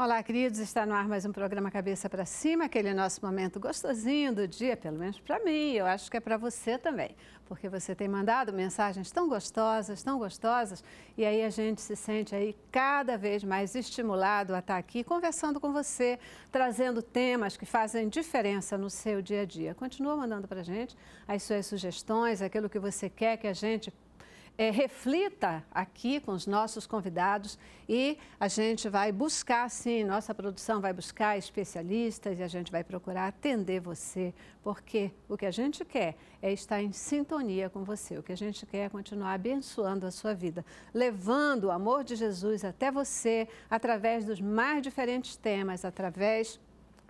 Olá, queridos. Está no ar mais um programa Cabeça para Cima, aquele nosso momento gostosinho do dia, pelo menos para mim. Eu acho que é para você também, porque você tem mandado mensagens tão gostosas, tão gostosas, e aí a gente se sente aí cada vez mais estimulado a estar tá aqui conversando com você, trazendo temas que fazem diferença no seu dia a dia. Continua mandando para a gente as suas sugestões, aquilo que você quer que a gente é, reflita aqui com os nossos convidados e a gente vai buscar, sim, nossa produção vai buscar especialistas e a gente vai procurar atender você, porque o que a gente quer é estar em sintonia com você, o que a gente quer é continuar abençoando a sua vida, levando o amor de Jesus até você através dos mais diferentes temas, através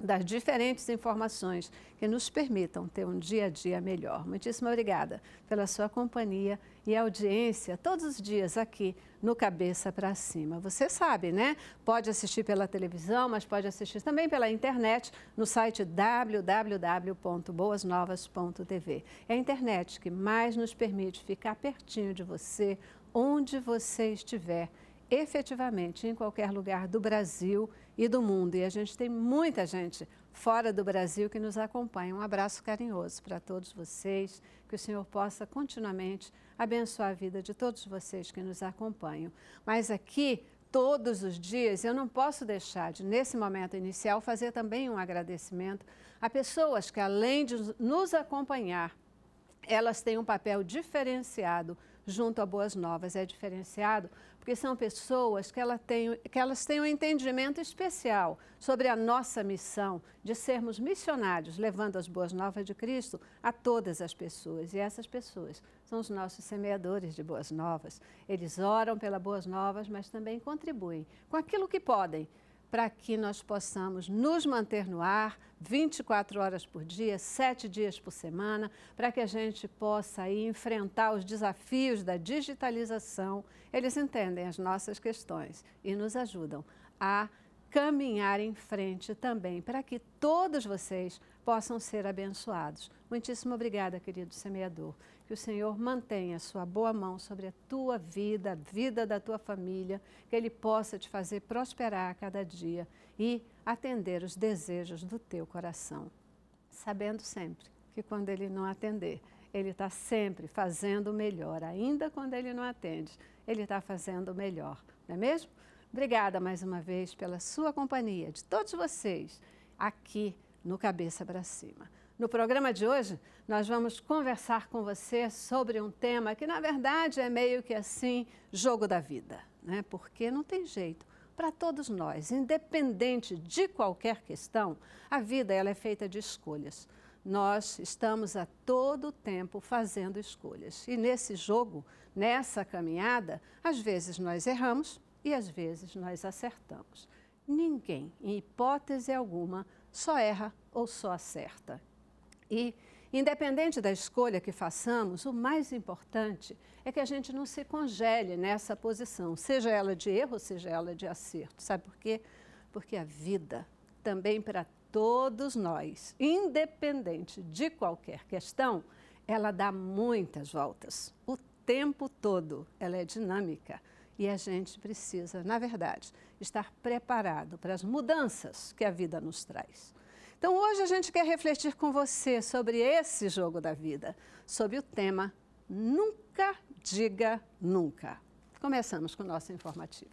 das diferentes informações que nos permitam ter um dia a dia melhor. Muitíssimo obrigada pela sua companhia e audiência todos os dias aqui no Cabeça para Cima. Você sabe, né? Pode assistir pela televisão, mas pode assistir também pela internet no site www.boasnovas.tv. É a internet que mais nos permite ficar pertinho de você, onde você estiver efetivamente em qualquer lugar do Brasil e do mundo. E a gente tem muita gente fora do Brasil que nos acompanha. Um abraço carinhoso para todos vocês, que o Senhor possa continuamente abençoar a vida de todos vocês que nos acompanham. Mas aqui, todos os dias, eu não posso deixar de, nesse momento inicial, fazer também um agradecimento a pessoas que, além de nos acompanhar, elas têm um papel diferenciado junto a Boas Novas. É diferenciado porque são pessoas que, ela tem, que elas têm um entendimento especial sobre a nossa missão de sermos missionários, levando as Boas Novas de Cristo a todas as pessoas. E essas pessoas são os nossos semeadores de Boas Novas. Eles oram pela Boas Novas, mas também contribuem com aquilo que podem para que nós possamos nos manter no ar 24 horas por dia, 7 dias por semana, para que a gente possa aí enfrentar os desafios da digitalização. Eles entendem as nossas questões e nos ajudam a caminhar em frente também, para que todos vocês possam ser abençoados. Muitíssimo obrigada, querido semeador que o Senhor mantenha a sua boa mão sobre a tua vida, a vida da tua família, que Ele possa te fazer prosperar a cada dia e atender os desejos do teu coração. Sabendo sempre que quando Ele não atender, Ele está sempre fazendo melhor, ainda quando Ele não atende, Ele está fazendo melhor, não é mesmo? Obrigada mais uma vez pela sua companhia, de todos vocês, aqui no Cabeça para Cima. No programa de hoje, nós vamos conversar com você sobre um tema que, na verdade, é meio que assim jogo da vida, né? Porque não tem jeito. Para todos nós, independente de qualquer questão, a vida ela é feita de escolhas. Nós estamos a todo tempo fazendo escolhas. E nesse jogo, nessa caminhada, às vezes nós erramos e às vezes nós acertamos. Ninguém, em hipótese alguma, só erra ou só acerta. E, independente da escolha que façamos, o mais importante é que a gente não se congele nessa posição, seja ela de erro, seja ela de acerto. Sabe por quê? Porque a vida, também para todos nós, independente de qualquer questão, ela dá muitas voltas. O tempo todo ela é dinâmica e a gente precisa, na verdade, estar preparado para as mudanças que a vida nos traz. Então, hoje a gente quer refletir com você sobre esse jogo da vida, sobre o tema Nunca Diga Nunca. Começamos com o nosso informativo.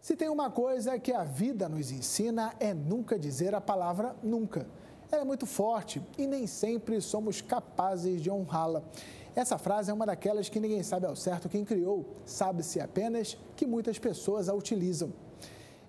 Se tem uma coisa que a vida nos ensina é nunca dizer a palavra nunca. Ela é muito forte e nem sempre somos capazes de honrá-la. Essa frase é uma daquelas que ninguém sabe ao certo quem criou, sabe-se apenas que muitas pessoas a utilizam.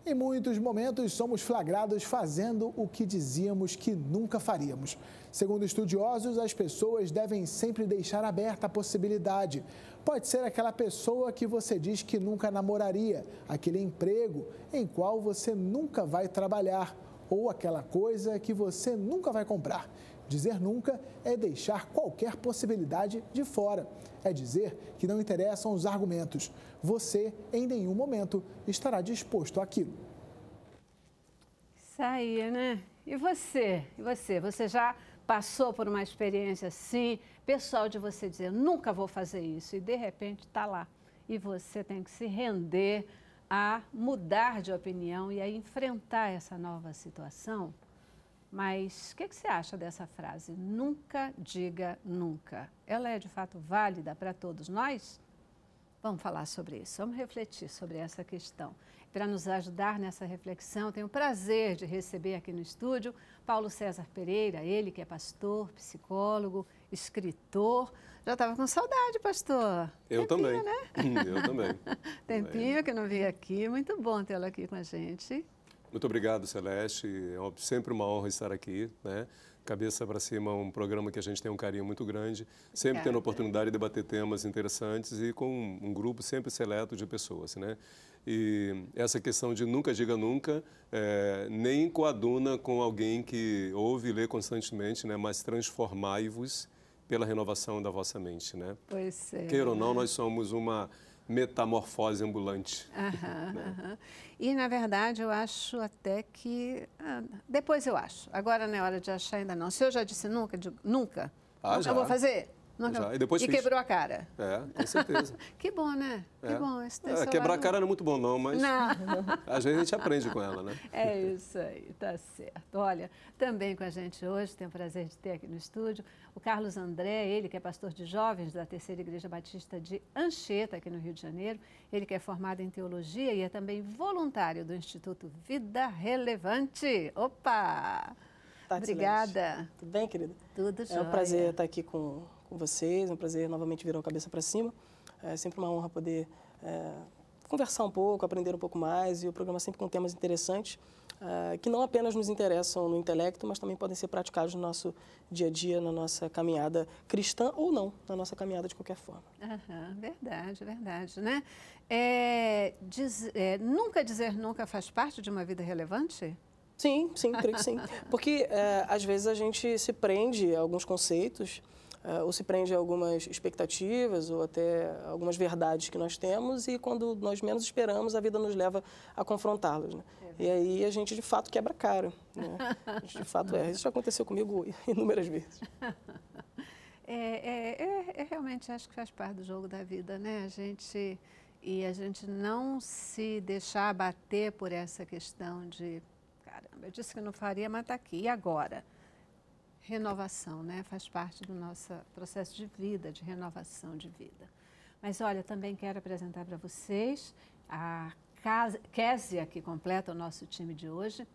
Em muitos momentos, somos flagrados fazendo o que dizíamos que nunca faríamos. Segundo estudiosos, as pessoas devem sempre deixar aberta a possibilidade. Pode ser aquela pessoa que você diz que nunca namoraria, aquele emprego em qual você nunca vai trabalhar ou aquela coisa que você nunca vai comprar. Dizer nunca é deixar qualquer possibilidade de fora é dizer que não interessam os argumentos. Você, em nenhum momento, estará disposto àquilo. Isso aí, né? E você? E você? Você já passou por uma experiência assim? Pessoal de você dizer, nunca vou fazer isso, e de repente está lá. E você tem que se render a mudar de opinião e a enfrentar essa nova situação? Mas o que, que, você acha dessa frase? Nunca diga nunca. Ela é de fato válida para todos nós? Vamos falar sobre isso, vamos refletir sobre essa questão. Para nos ajudar nessa reflexão, tenho o prazer de receber aqui no estúdio Paulo César Pereira, ele que é pastor, psicólogo, escritor. Já estava com saudade, pastor. Eu também. Né? Eu também. Tempinho que não vim aqui. Muito bom tê-lo aqui com a gente. Muito obrigado, Celeste. É sempre uma honra estar aqui, né? Cabeça para Cima um programa que a gente tem um carinho muito grande, sempre Obrigada. tendo a oportunidade de debater temas interessantes e com um grupo sempre seleto de pessoas, né? E essa questão de nunca diga nunca é, nem coaduna com alguém que ouve e lê constantemente, né? Mas transformai-vos pela renovação da vossa mente, né? Pois é. Queira ou não, nós somos uma metamorfose ambulante. Aham, né? aham. E, na verdade, eu acho até que... Ah, depois eu acho. Agora não é hora de achar ainda não. Se eu já disse nunca, digo, nunca. Ah, nunca já. vou fazer. Já. E, depois e quebrou a cara. É, com certeza. que bom, né? É. Que bom. Esse é, quebrar a cara não é muito bom, não, mas não. às vezes a gente aprende com ela, né? É isso aí, tá certo. Olha, também com a gente hoje, tenho o prazer de ter aqui no estúdio o Carlos André, ele que é pastor de jovens da Terceira Igreja Batista de Anchieta, aqui no Rio de Janeiro. Ele que é formado em teologia e é também voluntário do Instituto Vida Relevante. Opa! Tati tá, Obrigada. Tudo bem, querida? Tudo jóia. É um prazer estar aqui com com vocês. É um prazer novamente virar o cabeça para cima. É sempre uma honra poder é, conversar um pouco, aprender um pouco mais e o programa sempre com temas interessantes é, que não apenas nos interessam no intelecto, mas também podem ser praticados no nosso dia a dia, na nossa caminhada cristã ou não, na nossa caminhada de qualquer forma. Aham, verdade, verdade, né? É, diz, é, nunca dizer nunca faz parte de uma vida relevante? Sim, sim, creio que sim. Porque é, às vezes a gente se prende a alguns conceitos uh, ou se prende a algumas expectativas ou até algumas verdades que nós temos e quando nós menos esperamos, a vida nos leva a confrontá-las. Né? É e aí a gente, de fato, quebra a cara. Né? de fato, é. Isso já aconteceu comigo inúmeras vezes. É, é, é, é, realmente acho que faz parte do jogo da vida, né? A gente e a gente não se deixar abater por essa questão de caramba, eu disse que não faria, mas está aqui e agora renovação, né? Faz parte do nosso processo de vida, de renovação de vida. Mas olha, também quero apresentar para vocês a Késia, que completa o nosso time de hoje.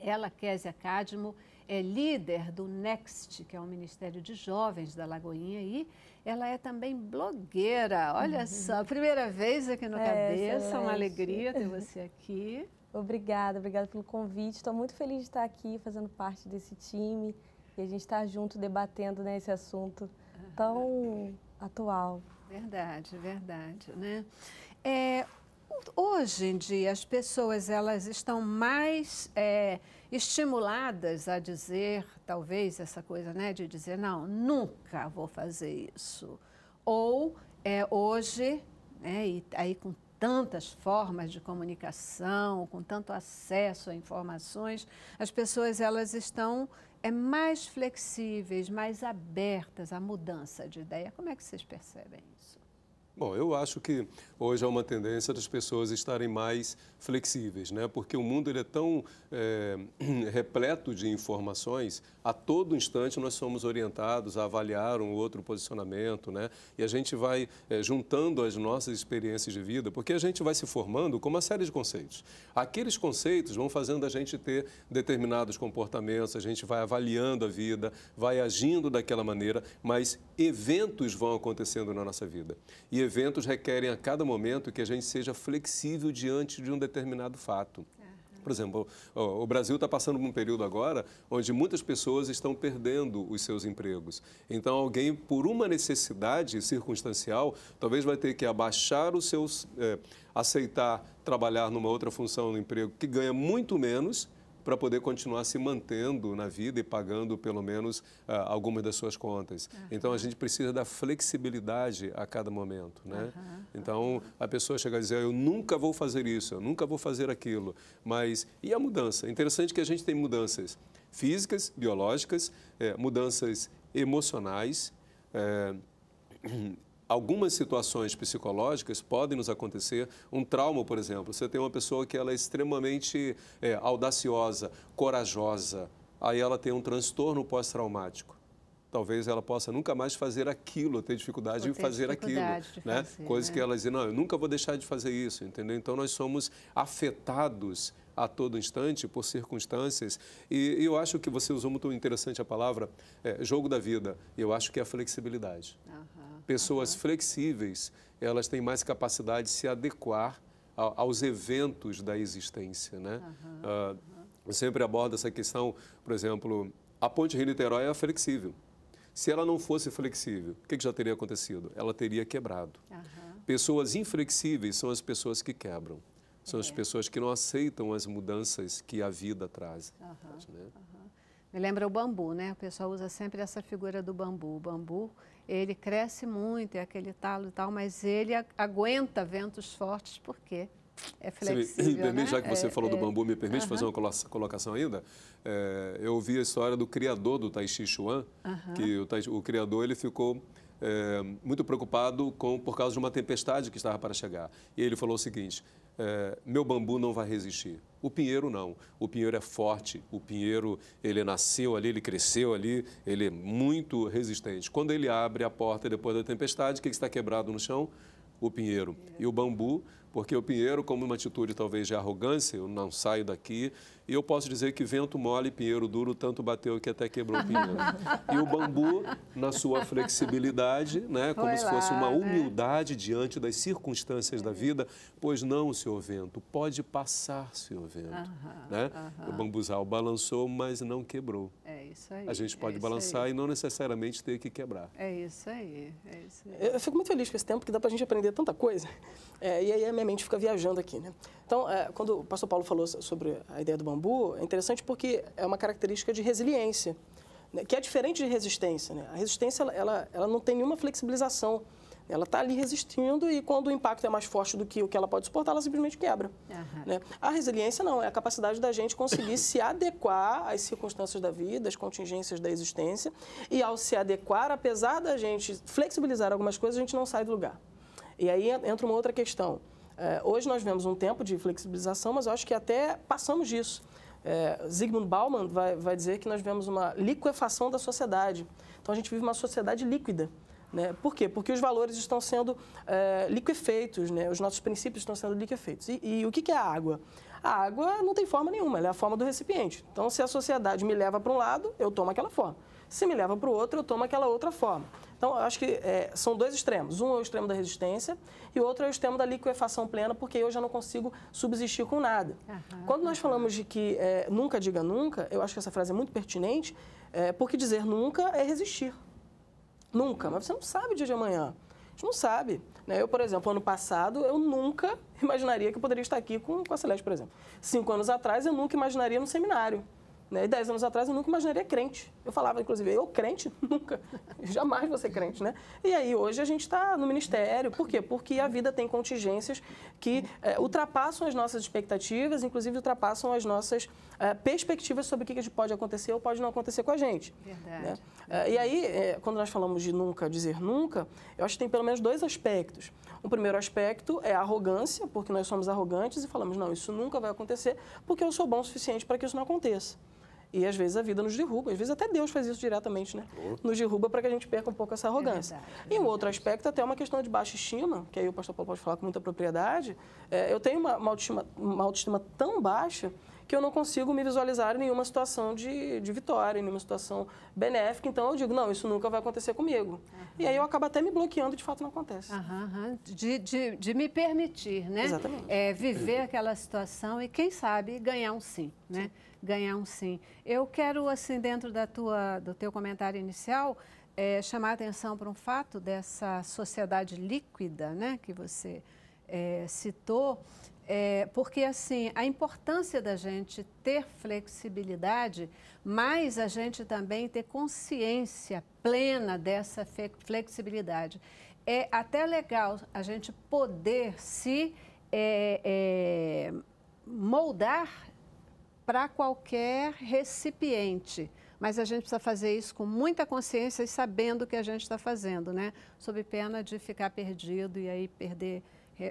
Ela, Késia Cadmo, é líder do Next, que é o Ministério de Jovens da Lagoinha, e ela é também blogueira. Olha uhum. só, primeira vez aqui no é, Cabeça, excelente. uma alegria ter você aqui. Obrigada, obrigada pelo convite. Estou muito feliz de estar aqui fazendo parte desse time, e a gente está junto debatendo né, esse assunto tão atual. Verdade, verdade, né? É, hoje em dia as pessoas elas estão mais é, estimuladas a dizer, talvez essa coisa, né, de dizer não, nunca vou fazer isso. Ou é, hoje, né, e aí com tantas formas de comunicação, com tanto acesso a informações, as pessoas elas estão é mais flexíveis, mais abertas à mudança de ideia. Como é que vocês percebem isso? Bom, eu acho que hoje há é uma tendência das pessoas estarem mais flexíveis, né? Porque o mundo ele é tão é, repleto de informações a todo instante nós somos orientados a avaliar um outro posicionamento, né? E a gente vai é, juntando as nossas experiências de vida, porque a gente vai se formando com uma série de conceitos. Aqueles conceitos vão fazendo a gente ter determinados comportamentos, a gente vai avaliando a vida, vai agindo daquela maneira, mas eventos vão acontecendo na nossa vida. E eventos requerem a cada momento que a gente seja flexível diante de um determinado fato. É. Por exemplo, o Brasil está passando por um período agora onde muitas pessoas estão perdendo os seus empregos. Então, alguém, por uma necessidade circunstancial, talvez vai ter que abaixar os seus. É, aceitar trabalhar numa outra função no emprego que ganha muito menos para poder continuar se mantendo na vida e pagando pelo menos uh, algumas das suas contas. Uhum. Então a gente precisa da flexibilidade a cada momento, né? Uhum. Então a pessoa chega a dizer eu nunca vou fazer isso, eu nunca vou fazer aquilo, mas e a mudança? Interessante que a gente tem mudanças físicas, biológicas, é, mudanças emocionais. É, algumas situações psicológicas podem nos acontecer. Um trauma, por exemplo, você tem uma pessoa que ela é extremamente é, audaciosa, corajosa, aí ela tem um transtorno pós-traumático. Talvez ela possa nunca mais fazer aquilo, ter dificuldade em fazer dificuldade aquilo. né? Fazer, Coisa né? que ela diz, não, eu nunca vou deixar de fazer isso, entendeu? Então nós somos afetados a todo instante por circunstâncias. E, e eu acho que você usou muito interessante a palavra é, jogo da vida. Eu acho que é a flexibilidade. Pessoas flexíveis, elas têm mais capacidade de se adequar a, aos eventos da existência, né? Uh, ah, eu sempre abordo essa questão, por exemplo, a ponte Rio-Niterói é flexível. Se ela não fosse flexível, o que, que já teria acontecido? Ela teria quebrado. Pessoas inflexíveis são as pessoas que quebram são as é. pessoas que não aceitam as mudanças que a vida traz. Uhum, né? uhum. Me lembra o bambu, né? O pessoal usa sempre essa figura do bambu. O bambu ele cresce muito, é aquele talo e tal, mas ele aguenta ventos fortes porque é flexível. Me permite, né? já que você é, falou é, do bambu, me permite uh -huh. fazer uma colocação ainda? É, eu ouvi a história do criador do Tai Chi Chuan, uh -huh. que o, o criador ele ficou é, muito preocupado com, por causa de uma tempestade que estava para chegar. E ele falou o seguinte: é, meu bambu não vai resistir. O pinheiro não. O pinheiro é forte. O pinheiro ele nasceu ali, ele cresceu ali, ele é muito resistente. Quando ele abre a porta depois da tempestade, o que está quebrado no chão? O pinheiro. E o bambu porque o Pinheiro, como uma atitude talvez de arrogância, eu não saio daqui, e eu posso dizer que vento mole, pinheiro duro, tanto bateu que até quebrou o pinheiro. E o bambu, na sua flexibilidade, né, como se fosse uma né? humildade né? diante das circunstâncias é. da vida, pois não, senhor vento, pode passar, senhor vento. Uh -huh, né? uh -huh. O bambuzal balançou, mas não quebrou. É isso aí. A gente pode é balançar e não necessariamente ter que quebrar. É isso aí, é isso aí. Eu fico muito feliz com esse tempo, porque dá para a gente aprender tanta coisa. É, e aí a minha mente fica viajando aqui, né? Então, é, quando o pastor Paulo falou sobre a ideia do bambu, é interessante porque é uma característica de resiliência, né? que é diferente de resistência, né? A resistência, ela, ela, ela não tem nenhuma flexibilização ela está ali resistindo e quando o impacto é mais forte do que o que ela pode suportar, ela simplesmente quebra. Uhum. Né? A resiliência não, é a capacidade da gente conseguir se adequar às circunstâncias da vida, às contingências da existência. E ao se adequar, apesar da gente flexibilizar algumas coisas, a gente não sai do lugar. E aí entra uma outra questão. É, hoje nós vemos um tempo de flexibilização, mas eu acho que até passamos disso. É, Zygmunt Bauman vai, vai dizer que nós vemos uma liquefação da sociedade. Então a gente vive uma sociedade líquida. Né? Por quê? Porque os valores estão sendo é, liquefeitos, né? os nossos princípios estão sendo liquefeitos. E, e o que, que é a água? A água não tem forma nenhuma, ela é a forma do recipiente. Então, se a sociedade me leva para um lado, eu tomo aquela forma. Se me leva para o outro, eu tomo aquela outra forma. Então, acho que é, são dois extremos. Um é o extremo da resistência e o outro é o extremo da liquefação plena, porque eu já não consigo subsistir com nada. Uhum. Quando nós falamos de que é, nunca diga nunca, eu acho que essa frase é muito pertinente, é, porque dizer nunca é resistir. Nunca, mas você não sabe o dia de amanhã. A gente não sabe. Né? Eu, por exemplo, ano passado, eu nunca imaginaria que eu poderia estar aqui com, com a Celeste, por exemplo. Cinco anos atrás, eu nunca imaginaria no seminário. Né? E dez anos atrás, eu nunca imaginaria crente. Eu falava, inclusive, eu crente? Nunca. Jamais vou ser crente, né? E aí, hoje, a gente está no ministério. Por quê? Porque a vida tem contingências que é, ultrapassam as nossas expectativas, inclusive ultrapassam as nossas é, eh, perspectivas sobre o que, que pode acontecer ou pode não acontecer com a gente. Verdade. Né? Verdade. Eh, e aí, eh, quando nós falamos de nunca dizer nunca, eu acho que tem pelo menos dois aspectos. O primeiro aspecto é a arrogância, porque nós somos arrogantes e falamos, não, isso nunca vai acontecer, porque eu sou bom o suficiente para que isso não aconteça. E às vezes a vida nos derruba, às vezes até Deus faz isso diretamente, né? Nos derruba para que a gente perca um pouco essa é arrogância. É verdade, é e um outro aspecto, até uma questão de baixa estima, que aí o pastor Paulo pode falar com muita propriedade, é, eu tenho uma, uma, autoestima, uma autoestima tão baixa que eu não consigo me visualizar em nenhuma situação de, de vitória, em nenhuma situação benéfica. Então eu digo, não, isso nunca vai acontecer comigo. Uhum. E aí eu acabo até me bloqueando, de fato não acontece. Uhum, de, de, de, me permitir, né? Exatamente. É, viver aquela situação e, quem sabe, ganhar um sim, né? Sim. Ganhar um sim. Eu quero, assim, dentro da tua, do teu comentário inicial, é, chamar a atenção para um fato dessa sociedade líquida, né? Que você é, citou é, porque, assim, a importância da gente ter flexibilidade, mas a gente também ter consciência plena dessa flexibilidade. É até legal a gente poder se é, é, moldar para qualquer recipiente. Mas a gente precisa fazer isso com muita consciência e sabendo o que a gente está fazendo, né? Sob pena de ficar perdido e aí perder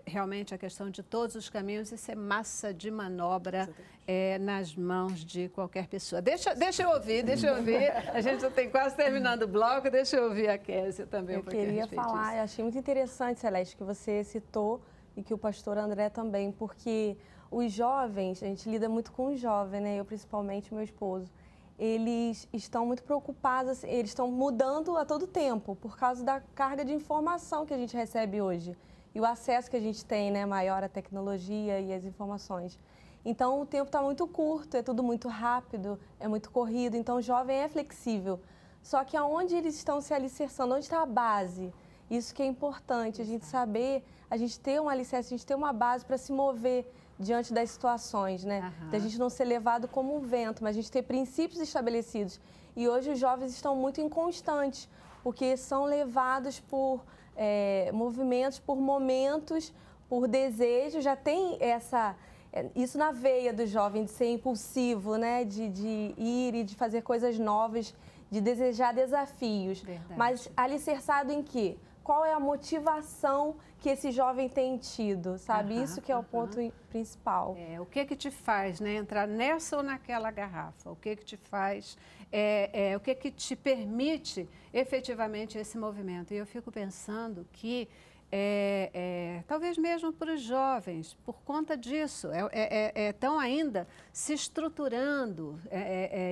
realmente a questão de todos os caminhos, isso é massa de manobra é, nas mãos de qualquer pessoa. Deixa, deixa eu ouvir, deixa eu ouvir. A gente já tem quase terminando o bloco, deixa eu ouvir a Késia também. Eu queria falar, disso. eu achei muito interessante, Celeste, que você citou e que o pastor André também, porque os jovens, a gente lida muito com os jovens, né? Eu principalmente, meu esposo. Eles estão muito preocupados, assim, eles estão mudando a todo tempo por causa da carga de informação que a gente recebe hoje e o acesso que a gente tem, né, maior à tecnologia e às informações. Então, o tempo está muito curto, é tudo muito rápido, é muito corrido, então o jovem é flexível. Só que aonde eles estão se alicerçando, onde está a base? Isso que é importante, a gente saber, a gente ter um alicerce, a gente ter uma base para se mover diante das situações, né? Uhum. Da gente não ser levado como um vento, mas a gente ter princípios estabelecidos. E hoje os jovens estão muito inconstantes, porque são levados por é, movimentos, por momentos, por desejo, já tem essa é, isso na veia do jovem de ser impulsivo, né, de, de ir e de fazer coisas novas, de desejar desafios, Verdade. mas alicerçado em quê? qual é a motivação que esse jovem tem tido, sabe? Uhum, Isso que é o ponto principal. É, o que é que te faz né, entrar nessa ou naquela garrafa? O que é que te faz, é, é, o que é que te permite efetivamente esse movimento? E eu fico pensando que é, é, talvez mesmo para os jovens, por conta disso, estão é, ainda se estruturando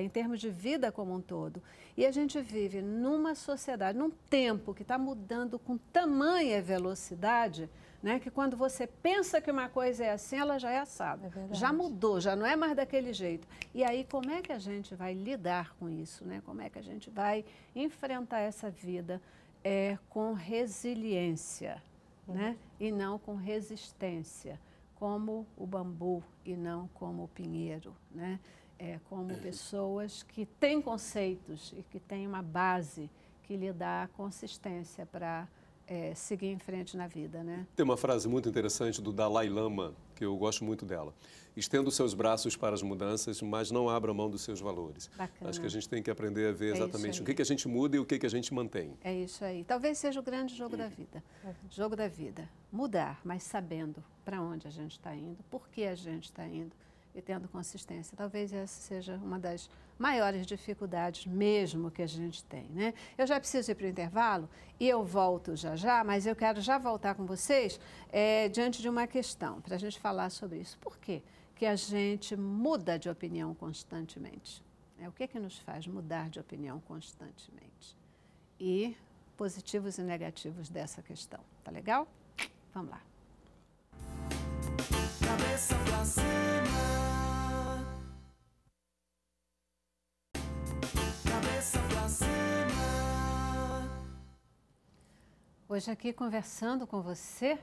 em termos de vida como um todo. E a gente vive numa sociedade, num tempo que está mudando com tamanha velocidade, né, que quando você pensa que uma coisa é assim, ela já é assada. É já mudou, já não é mais daquele jeito. E aí, como é que a gente vai lidar com isso? Né? Como é que a gente vai enfrentar essa vida é, com resiliência uhum. né? e não com resistência? Como o bambu e não como o pinheiro. Né? é, como pessoas que têm conceitos e que têm uma base que lhe dá consistência para é, seguir em frente na vida, né? Tem uma frase muito interessante do Dalai Lama, que eu gosto muito dela. Estenda os seus braços para as mudanças, mas não abra mão dos seus valores. Bacana. Acho que a gente tem que aprender a ver é exatamente é o que, que a gente muda e o que, que a gente mantém. É isso aí. Talvez seja o grande jogo da vida. Uhum. Jogo da vida. Mudar, mas sabendo para onde a gente está indo, por que a gente está indo e tendo consistência. Talvez essa seja uma das maiores dificuldades mesmo que a gente tem, né? Eu já preciso ir para o intervalo e eu volto já já, mas eu quero já voltar com vocês é, diante de uma questão, para a gente falar sobre isso. Por quê? que a gente muda de opinião constantemente? É, o que, que nos faz mudar de opinião constantemente? E positivos e negativos dessa questão, tá legal? Vamos lá cabeça pra cima. Cabeça pra cima. Hoje aqui conversando com você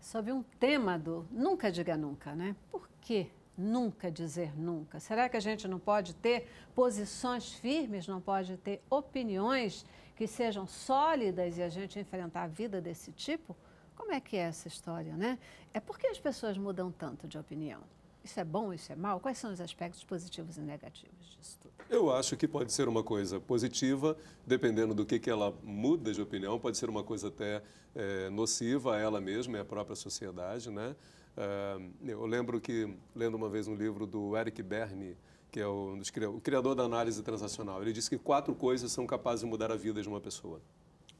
sobre um tema do nunca diga nunca, né? Por que nunca dizer nunca? Será que a gente não pode ter posições firmes, não pode ter opiniões que sejam sólidas e a gente enfrentar a vida desse tipo? Como é que é essa história, né? É porque as pessoas mudam tanto de opinião. Isso é bom, isso é mal? Quais são os aspectos positivos e negativos disso tudo? Eu acho que pode ser uma coisa positiva, dependendo do que, que ela muda de opinião, pode ser uma coisa até é, nociva a ela mesma e à própria sociedade, né? Uh, eu lembro que, lendo uma vez um livro do Eric Berne, que é o, o criador da análise transacional, ele disse que quatro coisas são capazes de mudar a vida de uma pessoa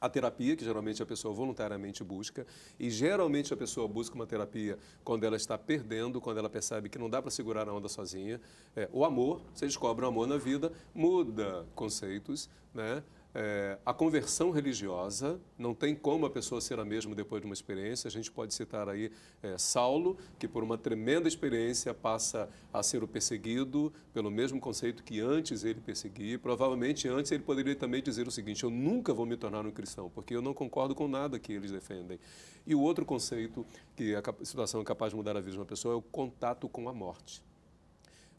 a terapia, que geralmente a pessoa voluntariamente busca, e geralmente a pessoa busca uma terapia quando ela está perdendo, quando ela percebe que não dá para segurar a onda sozinha. É, o amor, você descobre o amor na vida, muda conceitos, né? É, a conversão religiosa, não tem como a pessoa ser a mesma depois de uma experiência. A gente pode citar aí é, Saulo, que por uma tremenda experiência passa a ser o perseguido pelo mesmo conceito que antes ele perseguia. Provavelmente antes ele poderia também dizer o seguinte: eu nunca vou me tornar um cristão, porque eu não concordo com nada que eles defendem. E o outro conceito que a situação é capaz de mudar a vida de uma pessoa é o contato com a morte.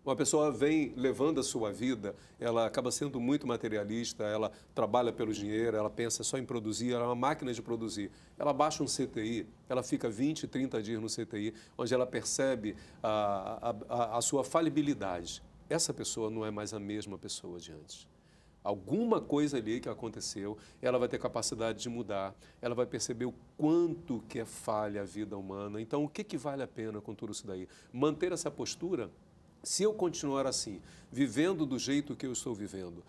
Uma pessoa vem levando a sua vida, ela acaba sendo muito materialista, ela trabalha pelo dinheiro, ela pensa só em produzir, ela é uma máquina de produzir. Ela baixa um CTI, ela fica 20, 30 dias no CTI, onde ela percebe a, a, a sua falibilidade. Essa pessoa não é mais a mesma pessoa de antes alguma coisa ali que aconteceu, ela vai ter capacidade de mudar, ela vai perceber o quanto que é falha a vida humana. Então, o que, que vale a pena com tudo isso daí? Manter essa postura se eu continuar assim, vivendo do jeito que eu estou vivendo,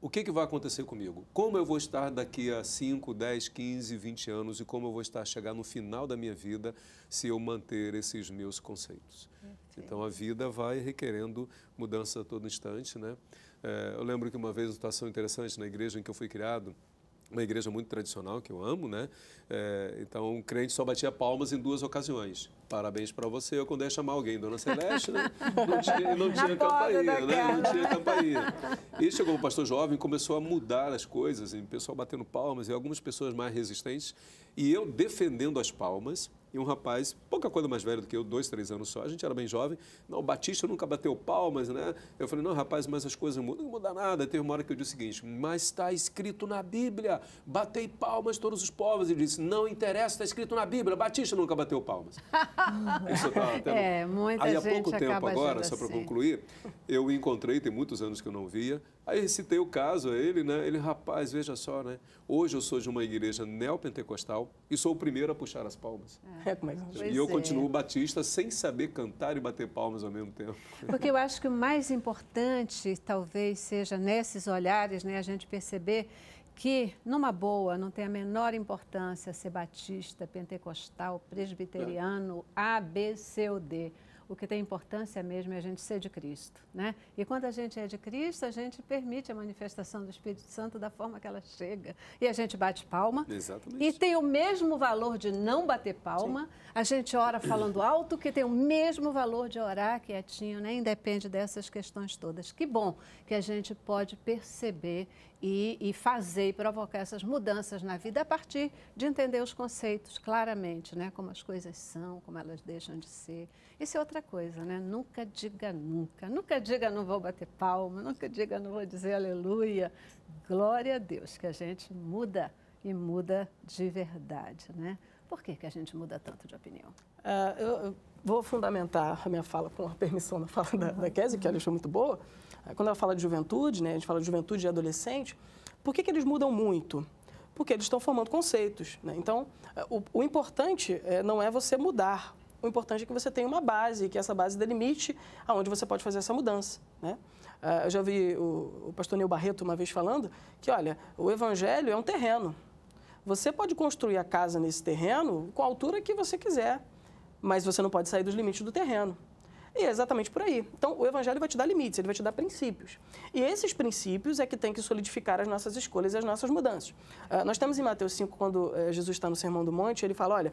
o que, que, vai acontecer comigo? Como eu vou estar daqui a 5, 10, 15, 20 anos e como eu vou estar chegar no final da minha vida se eu manter esses meus conceitos? Então a vida vai requerendo mudança a todo instante, né? É, eu lembro que uma vez uma situação interessante na igreja em que eu fui criado, uma igreja muito tradicional que eu amo, né? É, então, um crente só batia palmas em duas ocasiões. Parabéns para você, eu quando ia chamar alguém, Dona Celeste, né? não tinha, não tinha campainha, né? Não tinha campainha. E chegou um pastor jovem, começou a mudar as coisas, e o pessoal batendo palmas, e algumas pessoas mais resistentes, e eu defendendo as palmas, e um rapaz, pouca coisa mais velho do que eu, dois, três anos só. A gente era bem jovem. Não, o Batista nunca bateu palmas, né? Eu falei, não, rapaz, mas as coisas mudam. Não muda nada. Teve uma hora que eu disse o seguinte, mas está escrito na Bíblia, batei palmas todos os povos. E disse, não interessa, está escrito na Bíblia, Batista nunca bateu palmas. Isso tá até É, muita Aí, gente Aí há pouco tempo agora, só para assim. concluir, eu encontrei, tem muitos anos que eu não via, Aí citei o caso a ele, né? Ele, rapaz, veja só, né? Hoje eu sou de uma igreja neopentecostal e sou o primeiro a puxar as palmas. É, mas... E eu continuo batista sem saber cantar e bater palmas ao mesmo tempo. Porque eu acho que o mais importante, talvez, seja nesses olhares, né? A gente perceber que, numa boa, não tem a menor importância ser batista, pentecostal, presbiteriano, é. A, B, C ou D o que tem importância mesmo é a gente ser de Cristo, né? E quando a gente é de Cristo, a gente permite a manifestação do Espírito Santo da forma que ela chega. E a gente bate palma. Exatamente. E tem o mesmo valor de não bater palma. Sim. A gente ora falando alto, que tem o mesmo valor de orar quietinho, né? Independe dessas questões todas. Que bom que a gente pode perceber e, e, fazer e provocar essas mudanças na vida a partir de entender os conceitos claramente, né? Como as coisas são, como elas deixam de ser. Isso é outra coisa, né? Nunca diga nunca. Nunca diga não vou bater palma, nunca diga não vou dizer aleluia. Glória a Deus que a gente muda e muda de verdade, né? Por que, que a gente muda tanto de opinião? Uh, eu, vou fundamentar a minha fala com a permissão da fala da, uhum. da Kézia, que ela achou muito boa. É, quando ela fala de juventude, né, a gente fala de juventude e adolescente, por que, que eles mudam muito? Porque eles estão formando conceitos. Né? Então, é, o, o importante é, não é você mudar. O importante é que você tenha uma base, que essa base delimite aonde você pode fazer essa mudança. Né? É, eu já vi o, o pastor Neil Barreto uma vez falando que, olha, o evangelho é um terreno. Você pode construir a casa nesse terreno com a altura que você quiser, mas você não pode sair dos limites do terreno. E é exatamente por aí. Então, o Evangelho vai te dar limites, ele vai te dar princípios. E esses princípios é que tem que solidificar as nossas escolhas e as nossas mudanças. Uh, nós temos em Mateus 5, quando uh, Jesus está no Sermão do Monte, ele fala: olha,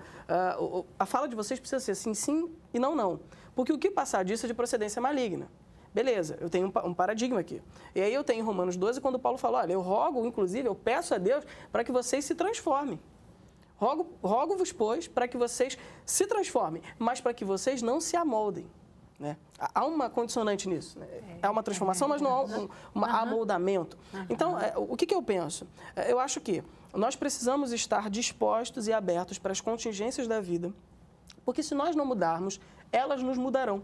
uh, a fala de vocês precisa ser sim, sim e não, não. Porque o que passar disso é de procedência maligna. Beleza, eu tenho um, paradigma aqui. E aí eu tenho em Romanos 12, quando Paulo fala: olha, eu rogo, inclusive, eu peço a Deus para que vocês se transformem. Rogo-vos, rogo pois, para que vocês se transformem, mas para que vocês não se amoldem. Né? Há uma condicionante nisso. Né? É, há uma transformação, é mas não há um, um uhum. amoldamento. Uhum. Então, é, o que, que eu penso? É, eu acho que nós precisamos estar dispostos e abertos para as contingências da vida, porque se nós não mudarmos, elas nos mudarão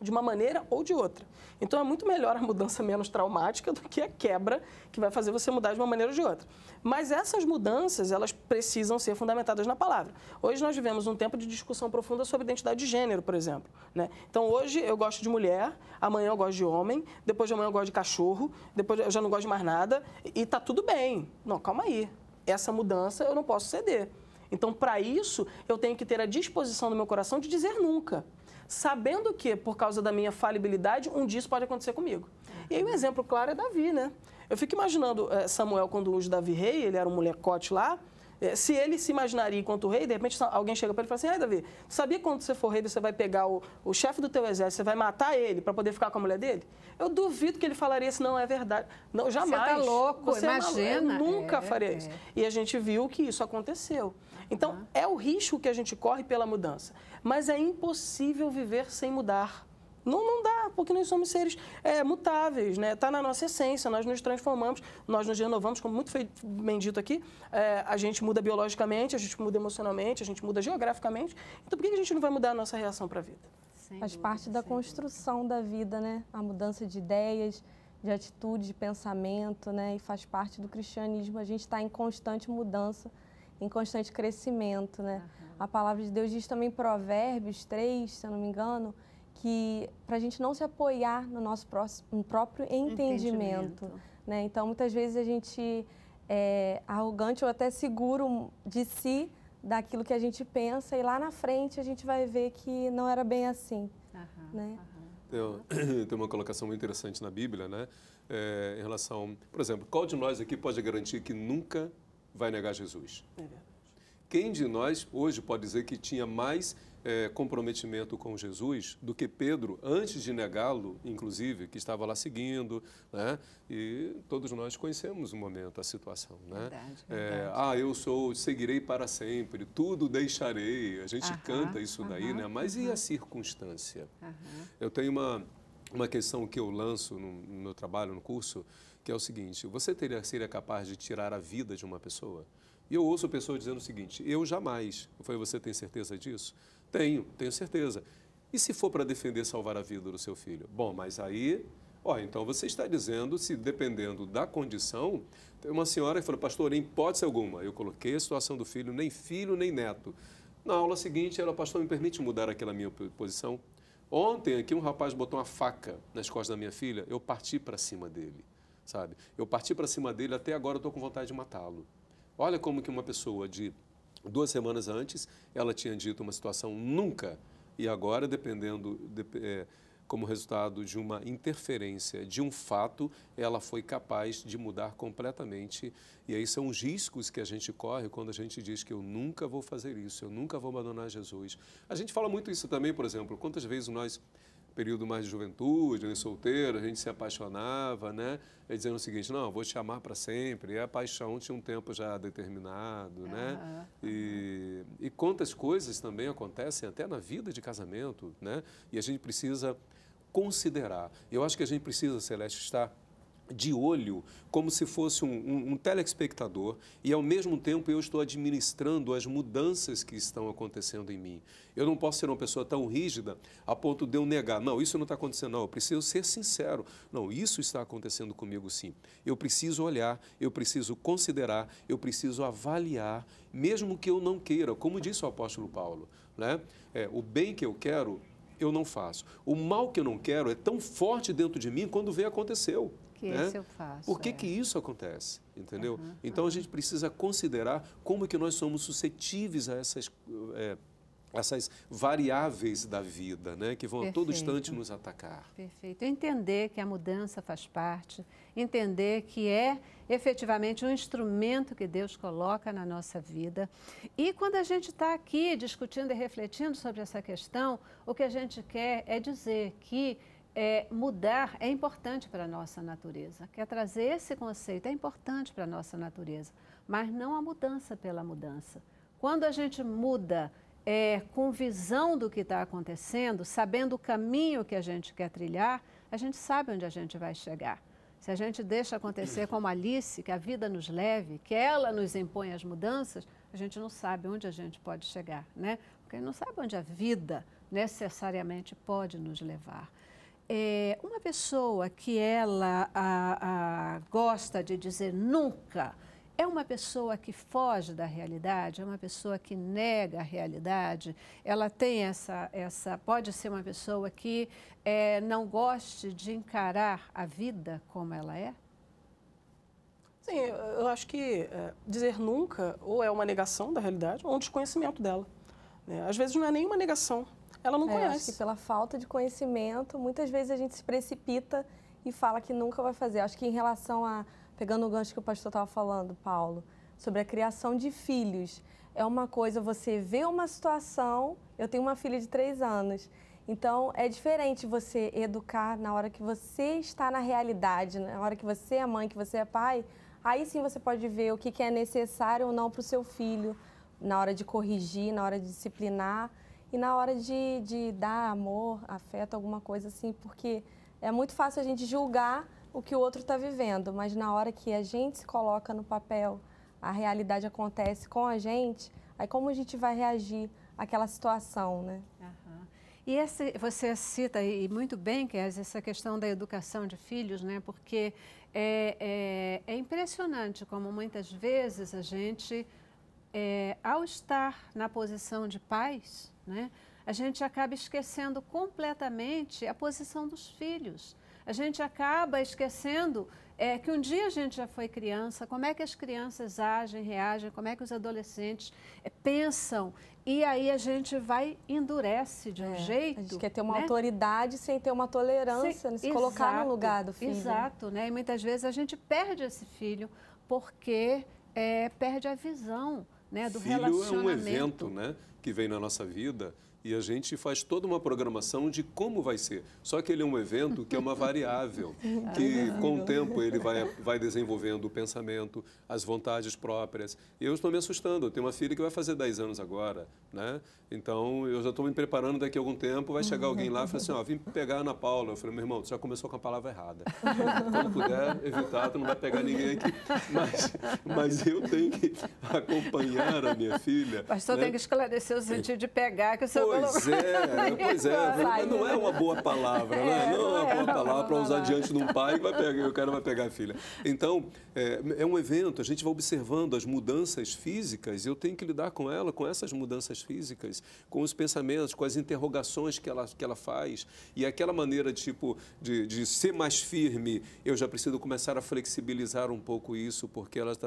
de uma maneira ou de outra. Então é muito melhor a mudança menos traumática do que a quebra que vai fazer você mudar de uma maneira ou de outra. Mas essas mudanças, elas precisam ser fundamentadas na palavra. Hoje nós vivemos um tempo de discussão profunda sobre identidade de gênero, por exemplo. Né? Então hoje eu gosto de mulher, amanhã eu gosto de homem, depois de amanhã eu gosto de cachorro, depois eu já não gosto de mais nada e tá tudo bem. Não, calma aí. Essa mudança eu não posso ceder. Então, para isso, eu tenho que ter a disposição do meu coração de dizer nunca sabendo que, por causa da minha falibilidade, um dia isso pode acontecer comigo. E aí um exemplo claro é Davi, né? Eu fico imaginando eh, Samuel quando unge Davi rei, ele era um molecote lá, eh, se ele se imaginaria enquanto rei, de repente alguém chega para ele e fala assim: Ai, Davi, sabia que quando você for rei, você vai pegar o, o chefe do teu exército, você vai matar ele para poder ficar com a mulher dele? Eu duvido que ele falaria isso, não é verdade. Não, tá jamais. Você está louco, você é imagina. É nunca é, faria é. isso. E a gente viu que isso aconteceu. Então, uhum. é o risco que a gente corre pela mudança. Mas é impossível viver sem mudar. Não, não dá, porque nós somos seres é, mutáveis, né? Está na nossa essência, nós nos transformamos, nós nos renovamos, como muito foi bem dito aqui, é, a gente muda biologicamente, a gente muda emocionalmente, a gente muda geograficamente. Então, por que a gente não vai mudar a nossa reação para a vida? Sem Faz dúvida, parte da construção dúvida. da vida, né? A mudança de ideias, de atitude, de pensamento, né? E faz parte do cristianismo. A gente está em constante mudança, em constante crescimento, né? A palavra de Deus diz também em Provérbios 3, se eu não me engano, que para a gente não se apoiar no nosso próximo, no próprio entendimento. entendimento. Né? Então, muitas vezes a gente é arrogante ou até seguro de si daquilo que a gente pensa e lá na frente a gente vai ver que não era bem assim. Aham, né? Aham. Tem, tem uma colocação muito interessante na Bíblia, né? É, em relação, por exemplo, qual de nós aqui pode garantir que nunca vai negar Jesus? É verdade. Quem de nós hoje pode dizer que tinha mais é, comprometimento com Jesus do que Pedro, antes de negá-lo, inclusive, que estava lá seguindo, né? E todos nós conhecemos o momento, a situação, né? Verdade, é, verdade. ah, eu sou, seguirei para sempre, tudo deixarei. A gente aham, canta isso daí, aham, né? Mas aham. e a circunstância? Eu tenho uma, uma questão que eu lanço no, no meu trabalho, no curso, que é o seguinte, você teria, seria capaz de tirar a vida de uma pessoa? E eu ouço pessoas dizendo o seguinte: eu jamais. Eu falei, você tem certeza disso? Tenho, tenho certeza. E se for para defender salvar a vida do seu filho? Bom, mas aí, ó, então você está dizendo, se dependendo da condição, tem uma senhora que falou, pastor, em hipótese alguma, eu coloquei a situação do filho, nem filho, nem neto. Na aula seguinte, ela, pastor, me permite mudar aquela minha posição? Ontem aqui um rapaz botou uma faca nas costas da minha filha, eu parti para cima dele, sabe? Eu parti para cima dele, até agora eu estou com vontade de matá-lo. Olha como que uma pessoa de duas semanas antes, ela tinha dito uma situação nunca, e agora, dependendo, de, é, como resultado de uma interferência, de um fato, ela foi capaz de mudar completamente. E aí são os riscos que a gente corre quando a gente diz que eu nunca vou fazer isso, eu nunca vou abandonar Jesus. A gente fala muito isso também, por exemplo, quantas vezes nós período mais de juventude, né, solteiro, a gente se apaixonava, né? E dizendo o seguinte, não, vou te amar para sempre. E a paixão tinha um tempo já determinado, né? E, e quantas coisas também acontecem até na vida de casamento, né? E a gente precisa considerar. Eu acho que a gente precisa, Celeste, estar de olho, como se fosse um, um, um, telespectador, e ao mesmo tempo eu estou administrando as mudanças que estão acontecendo em mim. Eu não posso ser uma pessoa tão rígida a ponto de eu negar, não, isso não está acontecendo, não, eu preciso ser sincero, não, isso está acontecendo comigo sim. Eu preciso olhar, eu preciso considerar, eu preciso avaliar, mesmo que eu não queira, como disse o apóstolo Paulo, né? É, o bem que eu quero, eu não faço. O mal que eu não quero é tão forte dentro de mim quando vem aconteceu que né? esse eu faço? Por que, é. que isso acontece? Entendeu? Uhum, então uhum. a gente precisa considerar como que nós somos suscetíveis a essas, é, essas variáveis da vida, né? Que vão Perfeito. a todo instante nos atacar. Perfeito. Entender que a mudança faz parte, entender que é efetivamente um instrumento que Deus coloca na nossa vida. E quando a gente está aqui discutindo e refletindo sobre essa questão, o que a gente quer é dizer que é, mudar é importante para a nossa natureza. Quer trazer esse conceito é importante para a nossa natureza, mas não a mudança pela mudança. Quando a gente muda é, com visão do que está acontecendo, sabendo o caminho que a gente quer trilhar, a gente sabe onde a gente vai chegar. Se a gente deixa acontecer como Alice, que a vida nos leve, que ela nos impõe as mudanças, a gente não sabe onde a gente pode chegar, né? Porque não sabe onde a vida necessariamente pode nos levar é, uma pessoa que ela a, a, gosta de dizer nunca é uma pessoa que foge da realidade, é uma pessoa que nega a realidade. Ela tem essa, essa pode ser uma pessoa que é, não goste de encarar a vida como ela é. Sim, eu acho que é, dizer nunca ou é uma negação da realidade ou é um desconhecimento dela. Né? Às vezes não é nenhuma negação, ela não é, conhece. Acho que pela falta de conhecimento, muitas vezes a gente se precipita e fala que nunca vai fazer. Acho que em relação a, pegando o gancho que o pastor estava falando, Paulo, sobre a criação de filhos, é uma coisa você vê uma situação, eu tenho uma filha de três anos, então é diferente você educar na hora que você está na realidade, né? na hora que você é mãe, que você é pai, aí sim você pode ver o que é necessário ou não para o seu filho, na hora de corrigir, na hora de disciplinar e na hora de, de dar amor, afeto, alguma coisa assim, porque é muito fácil a gente julgar o que o outro está vivendo, mas na hora que a gente se coloca no papel, a realidade acontece com a gente, aí como a gente vai reagir àquela situação, né? Uhum. E esse, você cita, e muito bem, que é essa questão da educação de filhos, né? Porque é, é, é impressionante como muitas vezes a gente é, ao estar na posição de pais, né, a gente acaba esquecendo completamente a posição dos filhos. A gente acaba esquecendo é, que um dia a gente já foi criança, como é que as crianças agem, reagem, como é que os adolescentes é, pensam. E aí a gente vai endurece de um é, jeito. A gente quer ter uma né? autoridade sem ter uma tolerância, né, se, se exato, colocar no lugar do filho. Né? Exato, né? E muitas vezes a gente perde esse filho porque é, perde a visão né? do filho relacionamento. é um evento né? que vem na nossa vida e a gente faz toda uma programação de como vai ser. Só que ele é um evento que é uma variável, ah, que com o tempo ele vai, vai desenvolvendo o pensamento, as vontades próprias. Eu estou me assustando, eu tenho uma filha que vai fazer 10 anos agora, né? Então, eu já estou me preparando daqui a algum tempo, vai chegar alguém lá e falar assim, ó, vim pegar a Ana Paula. Eu falei, meu irmão, você já começou com a palavra errada. Quando puder evitar, tu não vai pegar ninguém aqui. Mas, mas eu tenho que acompanhar a minha filha. Pastor, né? tem que esclarecer o sentido de pegar, que o seu Pois é, pois é. Não é uma boa palavra, né? É, não é uma é boa palavra para usar diante de um pai que vai pegar, o cara vai pegar a filha. Então, é, é um evento, a gente vai observando as mudanças físicas e eu tenho que lidar com ela, com essas mudanças físicas, com os pensamentos, com as interrogações que ela, que ela faz. E aquela maneira, tipo, de, de ser mais firme, eu já preciso começar a flexibilizar um pouco isso, porque ela está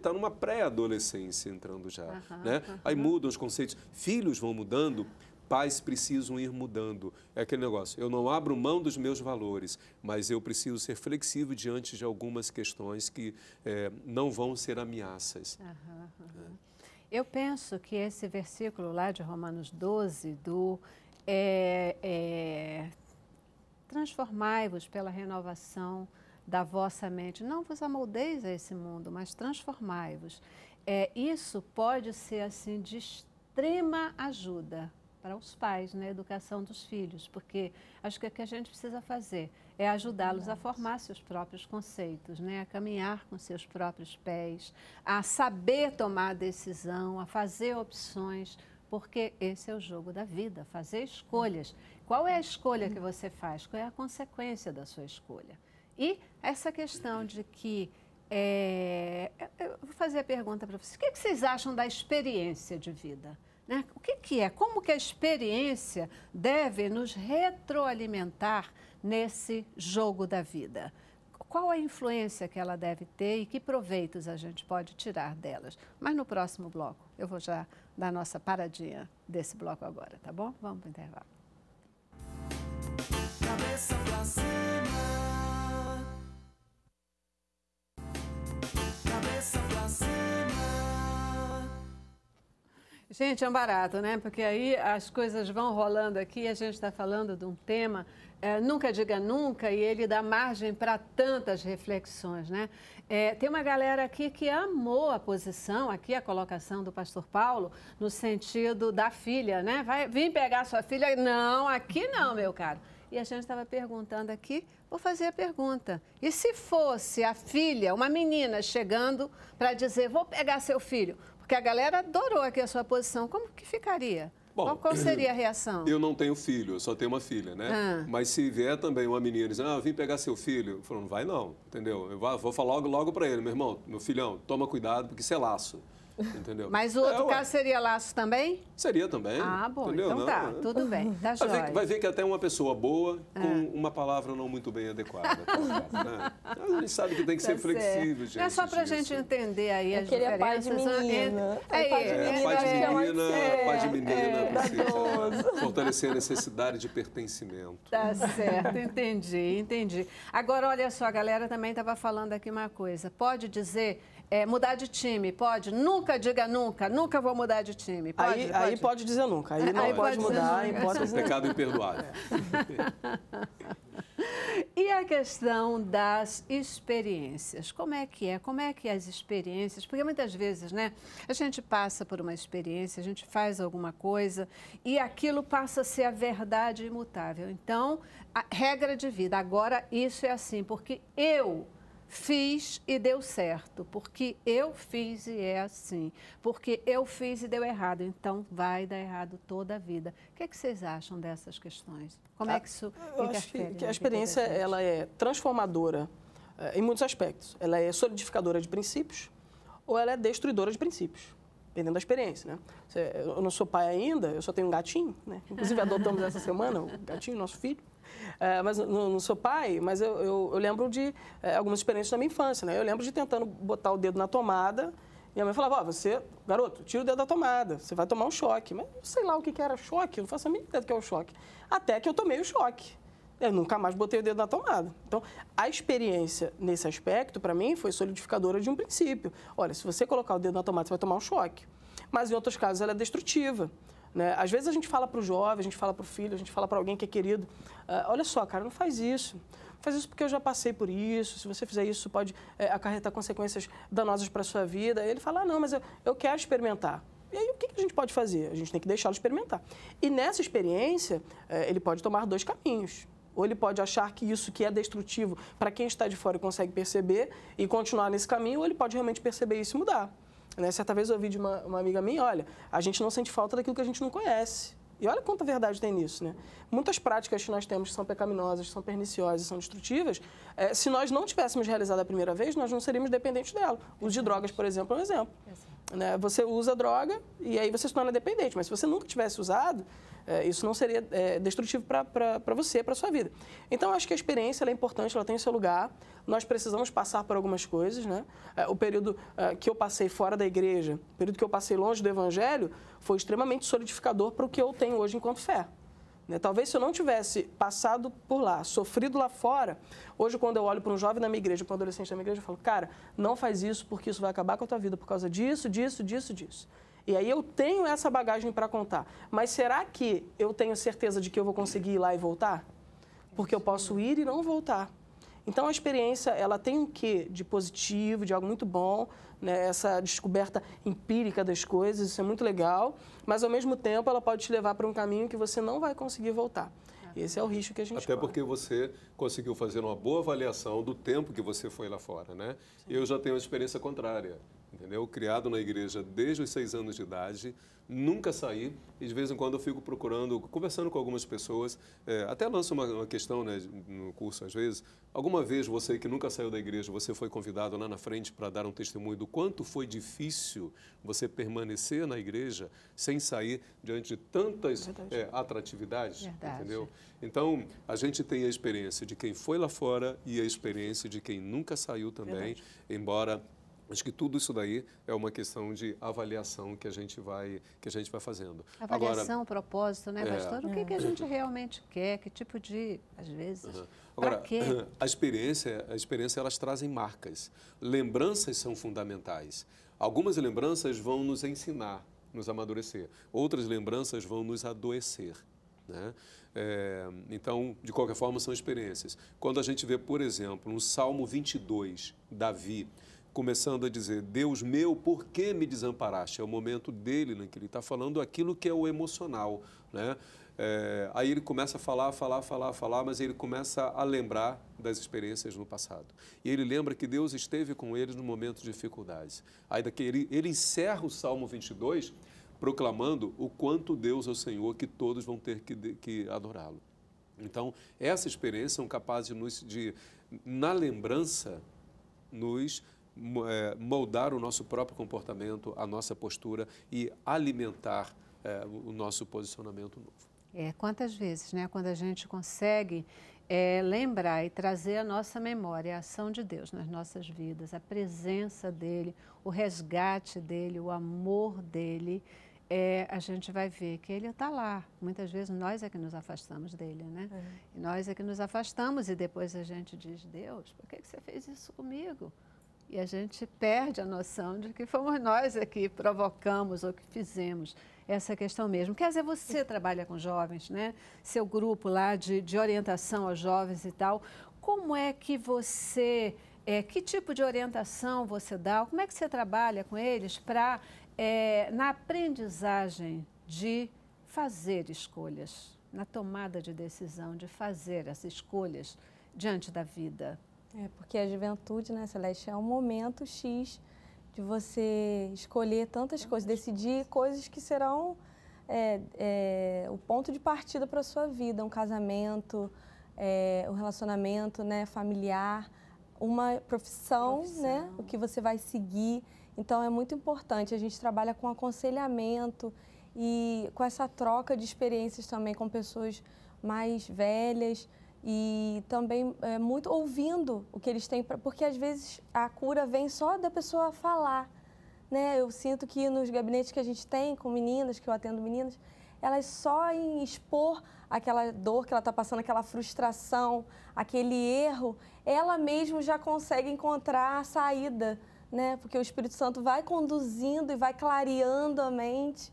tá numa pré-adolescência entrando já, uhum, né? Uhum. Aí mudam os conceitos. Filhos vão mudando mudando, pais precisam ir mudando. É aquele negócio, eu não abro mão dos meus valores, mas eu preciso ser flexível diante de algumas questões que é, não vão ser ameaças. Uhum, uhum. É. Eu penso que esse versículo lá de Romanos 12, do é, é, transformai-vos pela renovação da vossa mente, não vos amoldeis a esse mundo, mas transformai-vos. É, isso pode ser assim dist extrema ajuda para os pais na né, educação dos filhos, porque acho que o que a gente precisa fazer é ajudá-los a formar seus próprios conceitos, né, a caminhar com seus próprios pés, a saber tomar decisão, a fazer opções, porque esse é o jogo da vida, fazer escolhas. Qual é a escolha que você faz? Qual é a consequência da sua escolha? E essa questão de que é, é, eu vou fazer a pergunta para vocês. O é que, vocês acham da experiência de vida? Né? O que, que é? Como que a experiência deve nos retroalimentar nesse jogo da vida? Qual a influência que ela deve ter e que proveitos a gente pode tirar delas? Mas no próximo bloco, eu vou já dar nossa paradinha desse bloco agora, tá bom? Vamos para o intervalo. Cabeça pra cima. Gente, é um barato, né? Porque aí as coisas vão rolando aqui. A gente está falando de um tema, é, nunca diga nunca, e ele dá margem para tantas reflexões, né? É, tem uma galera aqui que amou a posição, aqui a colocação do pastor Paulo, no sentido da filha, né? Vai, vim pegar sua filha. Não, aqui não, meu caro. E a gente estava perguntando aqui, vou fazer a pergunta. E se fosse a filha, uma menina, chegando para dizer, vou pegar seu filho? Porque a galera adorou aqui a sua posição, como que ficaria? Bom, qual, qual, seria a reação? Eu não tenho filho, eu só tenho uma filha, né? Ah. Mas se vier também uma menina dizendo, ah, vim pegar seu filho, eu falo, não vai não, entendeu? Eu vou, falar logo, logo para ele, meu irmão, meu filhão, toma cuidado, porque isso é laço. Entendeu? Mas o outro é, caso seria laço também? Seria também. Ah, bom. Entendeu? Então não, tá, é. tudo bem. Tá vai, ver, vai ver que até uma pessoa boa com ah. uma palavra não muito bem adequada. Tá né? A gente sabe que tem que tá ser certo. flexível, é gente. É só pra disso. gente entender aí Eu as queria diferenças. Pai de menina. É, é, é, pai de menina, é, pai de menina, precisa fortalecer a necessidade de pertencimento. Tá certo, entendi, entendi. Agora, olha só, a galera também estava falando aqui uma coisa. Pode dizer é, mudar de time, pode? Nunca diga nunca, nunca vou mudar de time. Pode, aí, pode? aí pode dizer nunca, aí não aí pode, pode mudar, importa. É um pecado imperdoável. e a questão das experiências, como é que é? Como é que é as experiências? Porque muitas vezes, né, a gente passa por uma experiência, a gente faz alguma coisa e aquilo passa a ser a verdade imutável. Então, a regra de vida, agora isso é assim, porque eu fiz e deu certo, porque eu fiz e é assim, porque eu fiz e deu errado, então vai dar errado toda a vida. O que, é que vocês acham dessas questões? Como é ah, que isso eu Acho que, que a experiência ela é transformadora eh, em muitos aspectos. Ela é solidificadora de princípios ou ela é destruidora de princípios dependendo da experiência, né? Eu não sou pai ainda, eu só tenho um gatinho, né? Inclusive adotamos essa semana o gatinho, nosso filho. É, mas não, não, sou pai, mas eu, eu, eu lembro de é, algumas experiências da minha infância, né? Eu lembro de tentando botar o dedo na tomada. e a mãe falava, ó, oh, você, garoto, tira o dedo da tomada, você vai tomar um choque. Mas eu sei lá o que, que era choque, eu não faço a mínima ideia do que é o choque. Até que eu tomei o choque. Eu nunca mais botei o dedo na tomada. Então, a experiência nesse aspecto, para mim, foi solidificadora de um princípio. Olha, se você colocar o dedo na tomada, você vai tomar um choque. Mas em outros casos ela é destrutiva. Né? Às vezes a gente fala para o jovem, a gente fala para o filho, a gente fala para alguém que é querido, uh, olha só, cara, não faz isso. faz isso porque eu já passei por isso. Se você fizer isso, pode é, acarretar consequências danosas para sua vida. ele fala, ah, não, mas eu, eu quero experimentar. E aí, o que a gente pode fazer? A gente tem que deixá-lo experimentar. E nessa experiência, eh, ele pode tomar dois caminhos. Ou ele pode achar que isso que é destrutivo para quem está de fora e consegue perceber e continuar nesse caminho, ou ele pode realmente perceber isso e mudar. Né? Certa vez eu ouvi de uma, uma amiga minha, olha, a gente não sente falta daquilo que a gente não conhece. E olha quanta verdade tem nisso, né? Muitas práticas que nós temos que são pecaminosas, são perniciosas, são destrutivas, é, se nós não tivéssemos realizado a primeira vez, nós não seríamos dependentes dela. O uso de drogas, por exemplo, é um exemplo. Né? Você usa droga e aí você se torna dependente, mas se você nunca tivesse usado, é, isso não seria é, destrutivo para você, para sua vida. Então, acho que a experiência é importante, ela tem seu lugar. Nós precisamos passar por algumas coisas, né? É, o período que eu passei fora da igreja, o período que eu passei longe do evangelho, foi extremamente solidificador para o que eu tenho hoje enquanto fé. Né? Talvez se eu não tivesse passado por lá, sofrido lá fora, hoje quando eu olho para um jovem da minha igreja, para um adolescente da minha igreja, eu falo, cara, não faz isso porque isso vai acabar com a tua vida por causa disso, disso, disso, disso. E aí eu tenho essa bagagem para contar. Mas será que eu tenho certeza de que eu vou conseguir ir lá e voltar? Porque eu posso ir e não voltar. Então a experiência ela tem um quê de positivo, de algo muito bom, né? essa descoberta empírica das coisas, isso é muito legal, mas ao mesmo tempo ela pode te levar para um caminho que você não vai conseguir voltar. Esse é o risco que a gente Até corre. porque você conseguiu fazer uma boa avaliação do tempo que você foi lá fora, né? Sim. Eu já tenho uma experiência contrária entendeu? Criado na igreja desde os seis anos de idade, nunca saí e de vez em quando eu fico procurando, conversando com algumas pessoas, é, até lanço uma, uma, questão né, no curso às vezes. Alguma vez você que nunca saiu da igreja, você foi convidado lá na frente para dar um testemunho do quanto foi difícil você permanecer na igreja sem sair diante de tantas é, atratividades, Verdade. entendeu? Então a gente tem a experiência de quem foi lá fora e a experiência de quem nunca saiu também, Verdade. embora Acho que tudo isso daí é uma questão de avaliação que a gente vai, que a gente vai fazendo. Avaliação, Agora, propósito, né, é. pastor? É, o que, é. que a uhum. gente realmente quer? Que tipo de, às vezes, uhum. Agora, a experiência, a experiência, elas trazem marcas. Lembranças são fundamentais. Algumas lembranças vão nos ensinar, nos amadurecer. Outras lembranças vão nos adoecer. Né? É, então, de qualquer forma, são experiências. Quando a gente vê, por exemplo, no um Salmo 22, Davi, começando a dizer: Deus meu, por que me desamparaste? É o momento dele, né, que ele está falando aquilo que é o emocional. Né? É, aí ele começa a falar, falar, falar, falar, mas ele começa a lembrar das experiências no passado. E ele lembra que Deus esteve com eles no momento de dificuldades. Aí daqui, ele, ele encerra o Salmo 22 proclamando o quanto Deus é o Senhor, que todos vão ter que, que adorá-lo. Então, essa experiência é capaz de, nos, de na lembrança, nos é, moldar o nosso próprio comportamento, a nossa postura e alimentar é, o nosso posicionamento novo. É, quantas vezes, né, quando a gente consegue é, lembrar e trazer à nossa memória a ação de Deus nas nossas vidas, a presença dele, o resgate dele, o amor dele, é, a gente vai ver que ele está lá. Muitas vezes nós é que nos afastamos dele, né? Uhum. nós é que nos afastamos e depois a gente diz: Deus, por que, que você fez isso comigo? E a gente perde a noção de que fomos nós aqui é provocamos ou que fizemos essa questão mesmo. Quer dizer, você trabalha com jovens, né? Seu grupo lá de, de orientação aos jovens e tal. Como é que você, é, que tipo de orientação você dá? Como é que você trabalha com eles para é, na aprendizagem de fazer escolhas, na tomada de decisão de fazer as escolhas diante da vida? É, porque a juventude, né, Celeste, é um momento X de você escolher tantas coisas, decidir coisas que serão é, é, o ponto de partida para a sua vida, um casamento, é, um relacionamento né, familiar, uma profissão, né, profissão, né, o que você vai seguir. Então é muito importante, a gente trabalha com aconselhamento e com essa troca de experiências também com pessoas mais velhas, e também é, muito ouvindo o que eles têm, pra, porque às vezes a cura vem só da pessoa falar. Né? Eu sinto que nos gabinetes que a gente tem com meninas, que eu atendo meninas, elas só em expor aquela dor que ela está passando, aquela frustração, aquele erro, ela mesma já consegue encontrar a saída, né? Porque o Espírito Santo vai conduzindo e vai clareando a mente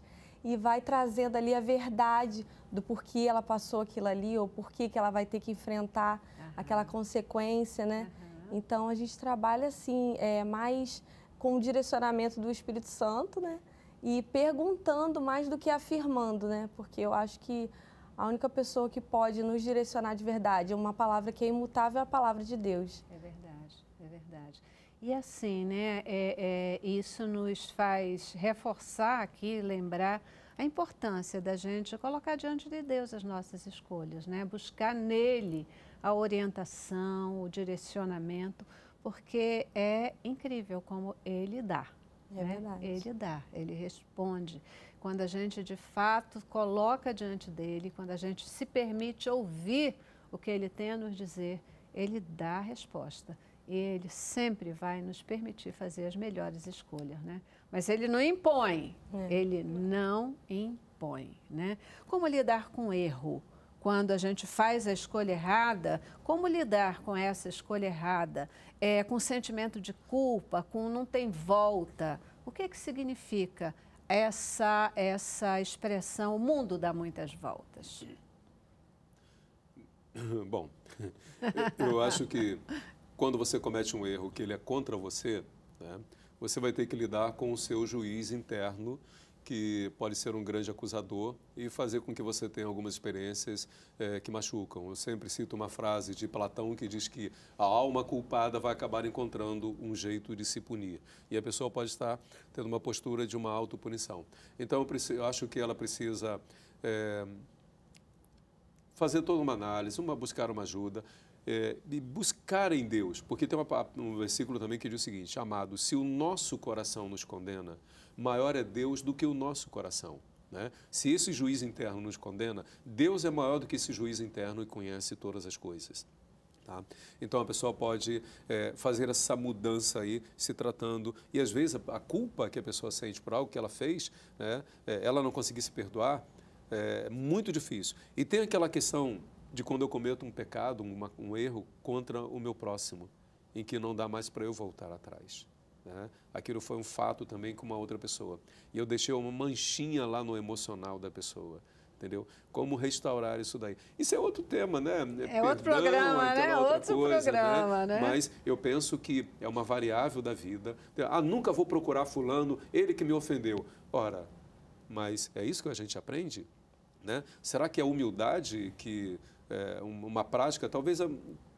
e vai trazendo ali a verdade do porquê ela passou aquilo ali ou porquê que ela vai ter que enfrentar uhum. aquela consequência, né? Uhum. Então a gente trabalha assim, é, mais com o direcionamento do Espírito Santo, né? E perguntando mais do que afirmando, né? Porque eu acho que a única pessoa que pode nos direcionar de verdade, uma palavra que é imutável, é a palavra de Deus. É verdade, é verdade. E assim, né, é, é, isso nos faz reforçar aqui, lembrar a importância da gente é colocar diante de Deus as nossas escolhas, né? buscar nele a orientação, o direcionamento, porque é incrível como ele dá. É né? verdade. Ele dá, ele responde. Quando a gente de fato coloca diante dele, quando a gente se permite ouvir o que ele tem a nos dizer, ele dá a resposta. E ele sempre vai nos permitir fazer as melhores escolhas, né? Mas ele não impõe. É. Ele não impõe, né? Como lidar com erro? Quando a gente faz a escolha errada, como lidar com essa escolha errada? É, com sentimento de culpa, com não tem volta. O que, que significa essa, essa expressão, o mundo dá muitas voltas? Bom, eu acho que quando você comete um erro que ele é contra você, né, você vai ter que lidar com o seu juiz interno, que pode ser um grande acusador e fazer com que você tenha algumas experiências é, que machucam. Eu sempre cito uma frase de Platão que diz que a alma culpada vai acabar encontrando um jeito de se punir. E a pessoa pode estar tendo uma postura de uma autopunição. Então, eu, preciso, eu acho que ela precisa. É, fazer toda uma análise, uma buscar uma ajuda é, de buscar em Deus, porque tem uma, um versículo também que diz o seguinte: Amado, se o nosso coração nos condena, maior é Deus do que o nosso coração. Né? Se esse juiz interno nos condena, Deus é maior do que esse juiz interno e conhece todas as coisas. Tá? Então a pessoa pode é, fazer essa mudança aí, se tratando. E às vezes a, a culpa que a pessoa sente por algo que ela fez, né, é, ela não conseguir se perdoar, é, é muito difícil. E tem aquela questão de quando eu cometo um pecado, uma, um erro contra o meu próximo, em que não dá mais para eu voltar atrás. Né? Aquilo foi um fato também com uma outra pessoa. E eu deixei uma manchinha lá no emocional da pessoa. Entendeu? Como restaurar isso daí. Isso é outro tema, né? É Perdão, outro programa, é né? Outro coisa, né? programa, né? né? Mas eu penso que é uma variável da vida. Ah, nunca vou procurar fulano, ele que me ofendeu. Ora, mas é isso que a gente aprende? Né? Será que é a humildade que é, uma prática, talvez, a,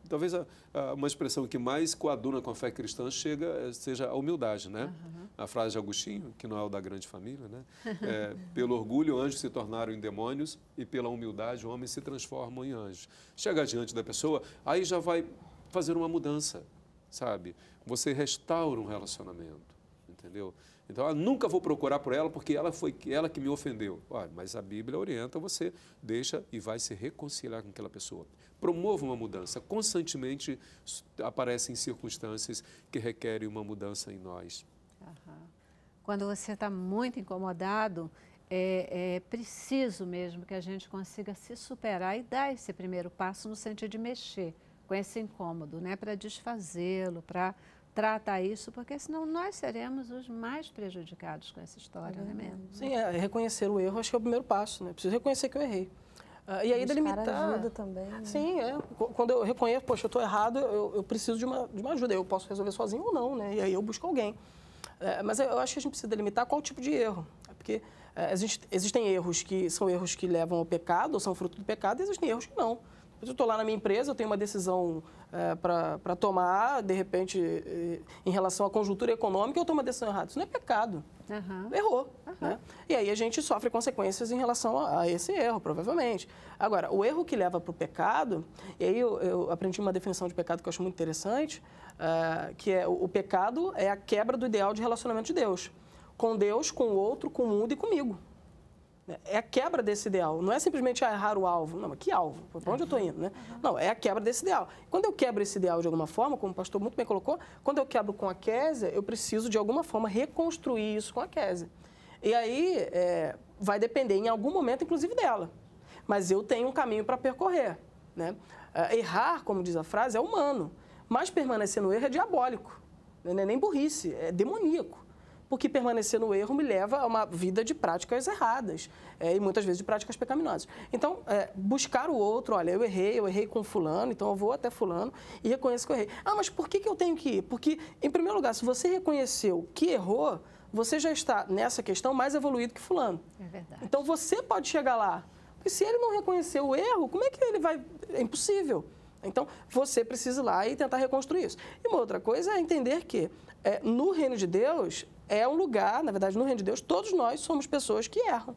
talvez a, a, uma expressão que mais coaduna com a fé cristã chega é, seja a humildade, né? Uhum. A frase de Agostinho, que não é o da grande família, né? É, pelo orgulho, anjos se tornaram em demônios e pela humildade, homens se transformam em anjos. Chega diante da pessoa, aí já vai fazer uma mudança, sabe? Você restaura um relacionamento, entendeu? Então, eu nunca vou procurar por ela porque ela foi ela que me ofendeu. Olha, ah, mas a Bíblia orienta você, deixa e vai se reconciliar com aquela pessoa. Promova uma mudança. Constantemente aparecem circunstâncias que requerem uma mudança em nós. Aham. Quando você está muito incomodado, é, é, preciso mesmo que a gente consiga se superar e dar esse primeiro passo no sentido de mexer com esse incômodo, né? Para desfazê-lo, para tratar isso, porque senão nós seremos os mais prejudicados com essa história, não é mesmo? Sim, é, reconhecer o erro acho que é o primeiro passo, né? Preciso reconhecer que eu errei. Ah, e aí delimitar. ajuda também. Né? Sim, é. Quando eu reconheço, poxa, eu estou errado, eu, eu, preciso de uma, de uma ajuda. Eu posso resolver sozinho ou não, né? E aí eu busco alguém. É, mas eu acho que a gente precisa delimitar qual tipo de erro. Porque é, existem erros que são erros que levam ao pecado, ou são fruto do pecado, e existem erros que não eu estou lá na minha empresa, eu tenho uma decisão é, para tomar, de repente, é, em relação à conjuntura econômica, eu tomo uma decisão errada. Isso não é pecado. Uhum. Errou. Uhum. Né? E aí a gente sofre consequências em relação a, a esse erro, provavelmente. Agora, o erro que leva para o pecado, e aí eu, eu, aprendi uma definição de pecado que eu acho muito interessante, uh, que é o, o pecado é a quebra do ideal de relacionamento de Deus. Com Deus, com o outro, com o mundo e comigo. É a quebra desse ideal. Não é simplesmente ah, errar o alvo. Não, mas que alvo? Para onde eu estou indo? Né? Uhum. Não, é a quebra desse ideal. Quando eu quebro esse ideal de alguma forma, como o pastor muito bem colocou, quando eu quebro com a Késia, eu preciso de alguma forma reconstruir isso com a Késia. E aí é, vai depender, em algum momento, inclusive dela. Mas eu tenho um caminho para percorrer. Né? Ah, errar, como diz a frase, é humano. Mas permanecer no erro é diabólico. Não é nem burrice, é demoníaco porque permanecer no erro me leva a uma vida de práticas erradas é, e muitas vezes de práticas pecaminosas. Então, é, buscar o outro, olha, eu errei, eu errei com fulano, então eu vou até fulano e reconheço que eu errei. Ah, mas por que, que eu tenho que ir? Porque, em primeiro lugar, se você reconheceu que errou, você já está nessa questão mais evoluído que fulano. É verdade. Então, você pode chegar lá. Porque se ele não reconheceu o erro, como é que ele vai... É impossível. Então, você precisa ir lá e tentar reconstruir isso. E uma outra coisa é entender que é, no reino de Deus, é um lugar, na verdade, no reino de Deus, todos nós somos pessoas que erram,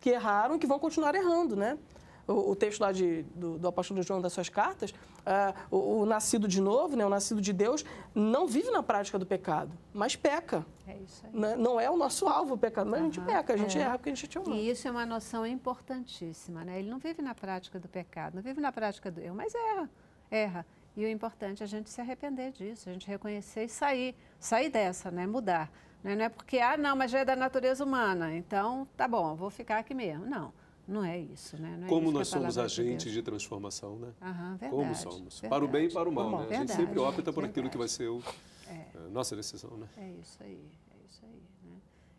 que erraram e que vão continuar errando, né? O, texto lá de, do, do, apóstolo João das suas cartas, uh, o, o, nascido de novo, né, o nascido de Deus, não vive na prática do pecado, mas peca. É isso aí. Não, né? não é o nosso alvo o pecado, mas uhum. a gente peca, a gente é. erra porque a gente é humano. E isso é uma noção importantíssima, né? Ele não vive na prática do pecado, não vive na prática do erro, mas erra, erra. E o importante é a gente se arrepender disso, a gente reconhecer e sair, sair dessa, né? Mudar. Né? Não é porque, ah, não, mas já é da natureza humana, então tá bom, vou ficar aqui mesmo. Não, não é isso, né? Não é Como isso nós é somos agentes de, de, transformação, né? Aham, verdade, Como somos. Verdade, para o bem e para o mal, né? Verdade, a gente sempre opta por aquilo que vai ser o, é. nossa decisão, né? É isso aí, é isso aí, né?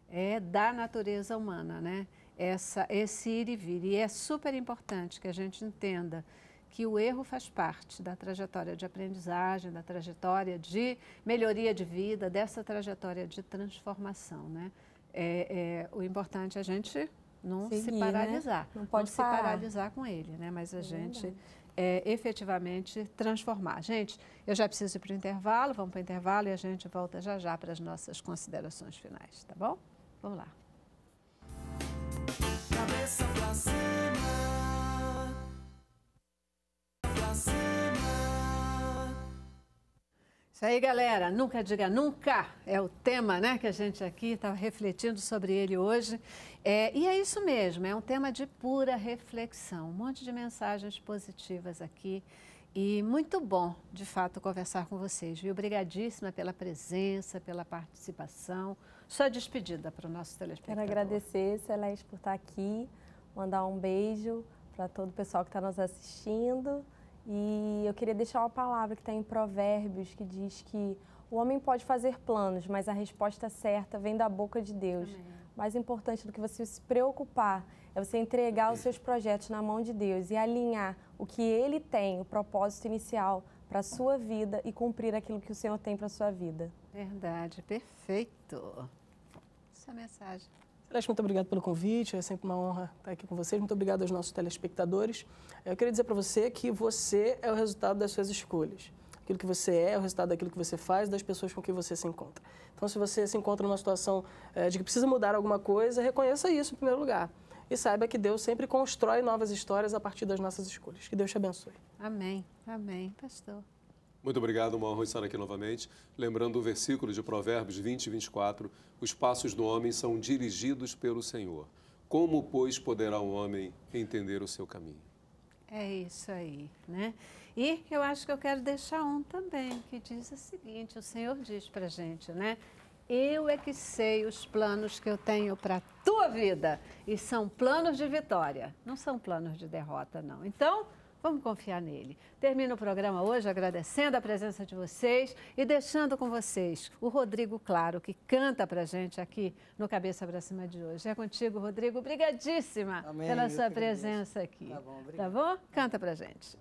É da natureza humana, né? Essa, esse ir e vir. E é super importante que a gente entenda que o erro faz parte da trajetória de aprendizagem, da trajetória de melhoria de vida, dessa trajetória de transformação, né? É, é, o importante é a gente não Seguir, se né? paralisar, né? não pode não se paralisar com ele, né? Mas a é gente É, efetivamente transformar. Gente, eu já preciso ir para o intervalo, vamos para o intervalo e a gente volta já já para as nossas considerações finais, tá bom? Vamos lá. Cabeça pra cima. Isso é aí, galera. Nunca diga nunca é o tema, né, que a gente aqui está refletindo sobre ele hoje. É, e é isso mesmo. É um tema de pura reflexão. Um monte de mensagens positivas aqui. E muito bom, de fato, conversar com vocês, viu? Obrigadíssima pela presença, pela participação. Só despedida para o nosso telespectador. Quero agradecer, Celeste, por estar aqui, mandar um beijo para todo o pessoal que está nos assistindo e eu queria deixar uma palavra que está em Provérbios, que diz que o homem pode fazer planos, mas a resposta certa vem da boca de Deus. Amém. Mais importante do que você se preocupar é você entregar os seus projetos na mão de Deus e alinhar o que ele tem, o propósito inicial para a sua vida e cumprir aquilo que o Senhor tem para a sua vida. Verdade, perfeito. Essa é a mensagem. Aliás, muito obrigado pelo convite, é sempre uma honra estar aqui com vocês. Muito obrigado aos nossos telespectadores. Eu queria dizer para você que você é o resultado das suas escolhas. Aquilo que você é, é o resultado daquilo que você faz, das pessoas com que você se encontra. Então, se você se encontra numa situação eh, de que precisa mudar alguma coisa, reconheça isso em primeiro lugar e saiba que Deus sempre constrói novas histórias a partir das nossas escolhas. Que Deus te abençoe. Amém. Amém, pastor. Muito obrigado, uma honra estar aqui novamente. Lembrando o versículo de Provérbios 20 e 24, os passos do homem são dirigidos pelo Senhor. Como, pois, poderá o homem entender o seu caminho? É isso aí, né? E eu acho que eu quero deixar um também, que diz o seguinte, o Senhor diz para gente, né? Eu é que sei os planos que eu tenho para a tua vida. E são planos de vitória, não são planos de derrota, não. Então, Vamos confiar nele. Termino o programa hoje agradecendo a presença de vocês e deixando com vocês o Rodrigo Claro, que canta pra gente aqui no Cabeça para Cima de hoje. É contigo, Rodrigo. Obrigadíssima Amém, pela sua presença aqui. Tá bom, obrigado. Tá bom? Canta pra gente.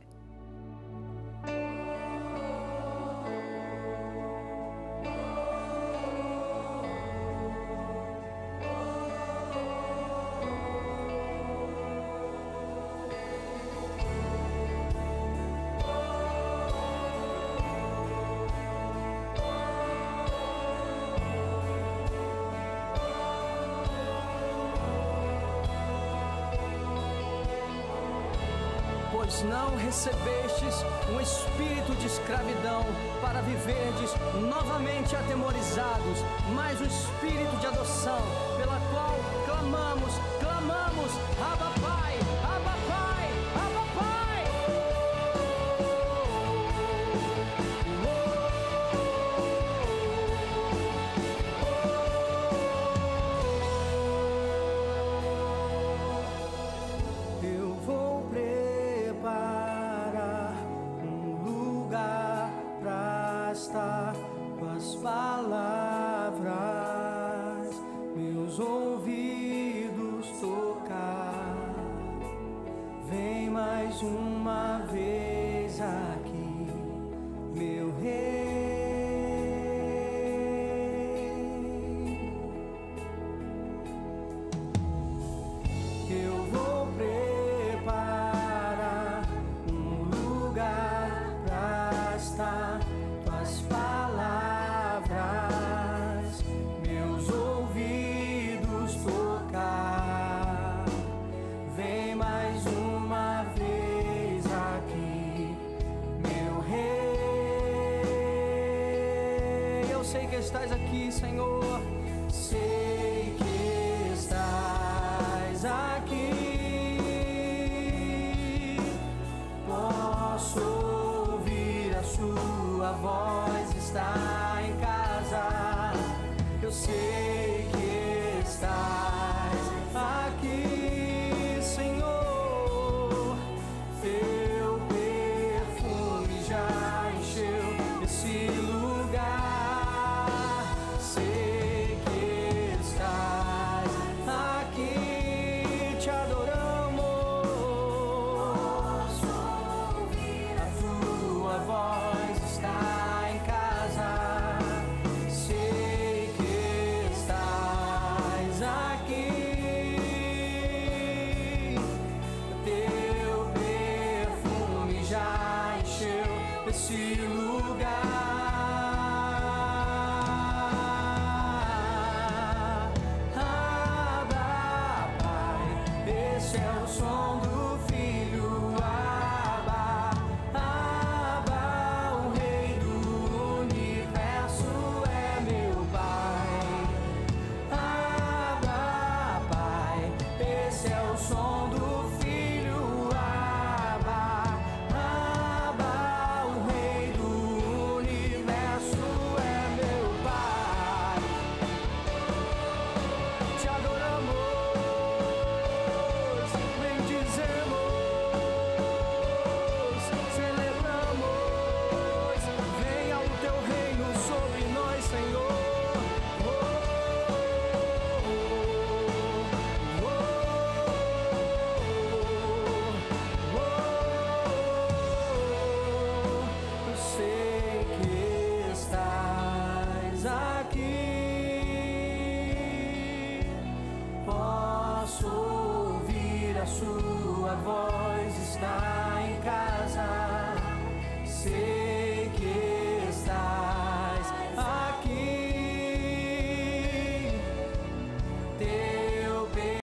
recebestes um espírito de escravidão para viverdes novamente atemorizados, mas o espírito de adoção